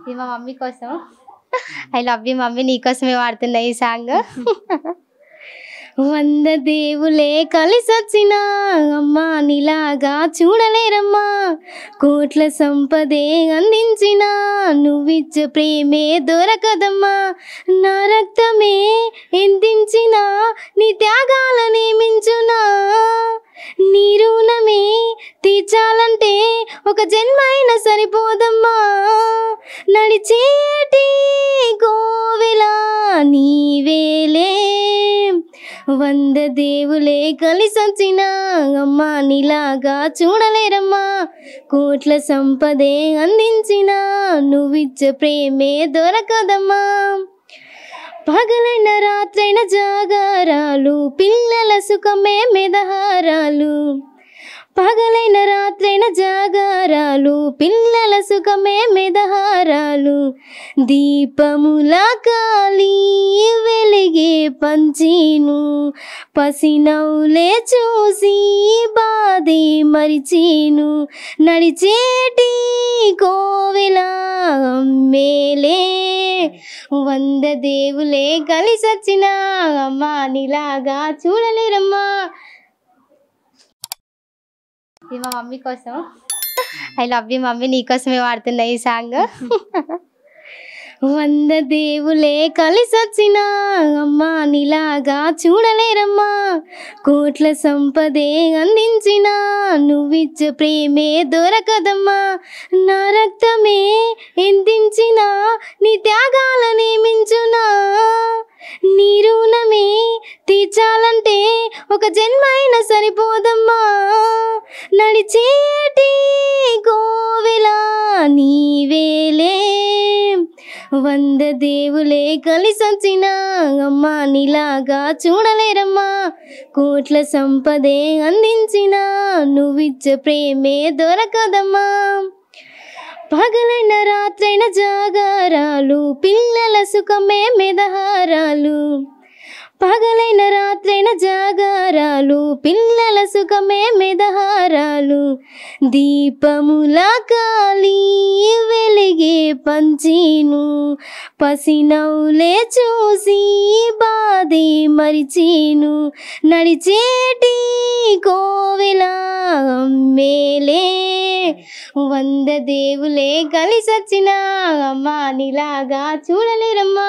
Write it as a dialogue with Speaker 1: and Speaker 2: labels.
Speaker 1: ఇది మా మమ్మీ కోసం ఐ లవ్ యూ మమ్మీ నీకోసమే వాడుతున్నా ఈ సాంగ్ వంద దేవులే కలిసొచ్చినా అమ్మా నీలాగా చూడలేరమ్మా కోట్ల సంపదే అందించిన నువ్విచ్చే ప్రేమే దొరకదమ్మా నా రక్తమే ఎందించిన నీ త్యాగాల నియమించునా నీ రుణమే తీర్చాలంటే ఒక జన్మైనా సరిపోదమ్మా నడిచేటి గోవిలా నీవేలే వంద దేవులే కలిసొచ్చిన అమ్మా నీలాగా చూడలేరమ్మా కోట్ల సంపదే అందించిన నువ్విచ్చే ప్రేమే దొరకదమ్మా పగలైన రాత్రైన జాగారాలు పిల్లల సుఖమే మెదహారాలు పగలైన రాత్రైన జాగారాలు పిల్లల సుఖమే మెదహారాలు దీపముల కాలి వెలిగే పంచీను పసినౌలే చూసి బాధి మరిచీను నడిచేటి కోవిల మేలే వంద దేవులే కలిసొచ్చిన అమ్మా నీలాగా చూడలేరమ్మా ఇది మా మమ్మీ కోసం ఐ లవ్ యూ మమ్మీ నీకోసమే వాడుతున్నా ఈ సాంగ్ వంద దేవులే కలిసొచ్చినా అమ్మా నీలాగా చూడలేరమ్మా కోట్ల సంపదే అందించినా నువ్విచ్చే ప్రేమే దొరకదమ్మా నా రక్తమే ఎందించిన నీ త్యాగాల నియమించునా నీ రుణమే తీర్చాలంటే ఒక జన్మైనా సరిపోదమ్మా నడిచేటి గోవిలా నీవేలే వంద దేవులే కలిసొచ్చిన అమ్మా నీలాగా చూడలేరమ్మా కోట్ల సంపదే అందించిన నువ్విచ్చ ప్రేమే దొరకదమ్మా పగలైన రాత్రైన జాగారాలు పిల్లల సుఖమే మెదహారాలు పగలైన రాత్రైన జాగారాలు పిల్లల సుఖమే మెదహారాలు దీపముల కాలి వెలిగే పంచీను పసినౌలే చూసి బాధి మరిచీను నడిచేటి కోవిల మేలే వంద దేవులే కలిసొచ్చిన అమ్మా నీలాగా చూడలేరమ్మా